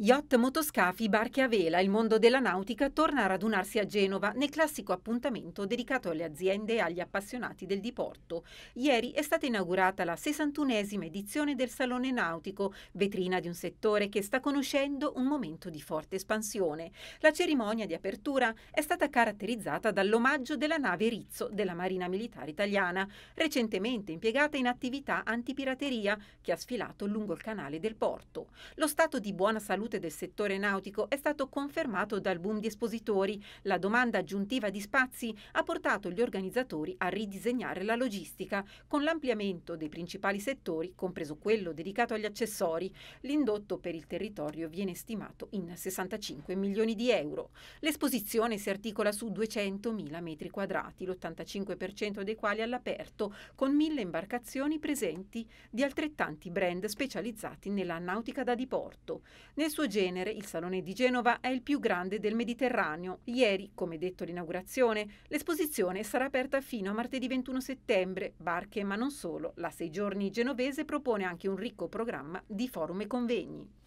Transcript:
Yacht, motoscafi, barche a vela, il mondo della nautica torna a radunarsi a Genova nel classico appuntamento dedicato alle aziende e agli appassionati del diporto. Ieri è stata inaugurata la 61esima edizione del Salone Nautico, vetrina di un settore che sta conoscendo un momento di forte espansione. La cerimonia di apertura è stata caratterizzata dall'omaggio della nave Rizzo della Marina Militare Italiana, recentemente impiegata in attività antipirateria, che ha sfilato lungo il canale del porto. Lo stato di buona salute salute del settore nautico è stato confermato dal boom di espositori. La domanda aggiuntiva di spazi ha portato gli organizzatori a ridisegnare la logistica con l'ampliamento dei principali settori, compreso quello dedicato agli accessori. L'indotto per il territorio viene stimato in 65 milioni di euro. L'esposizione si articola su 200.000 metri quadrati, l'85% dei quali all'aperto, con mille imbarcazioni presenti di altrettanti brand specializzati nella nautica da diporto. Nel suo suo genere, il Salone di Genova è il più grande del Mediterraneo. Ieri, come detto l'inaugurazione, l'esposizione sarà aperta fino a martedì 21 settembre. Barche, ma non solo, la Sei Giorni genovese propone anche un ricco programma di forum e convegni.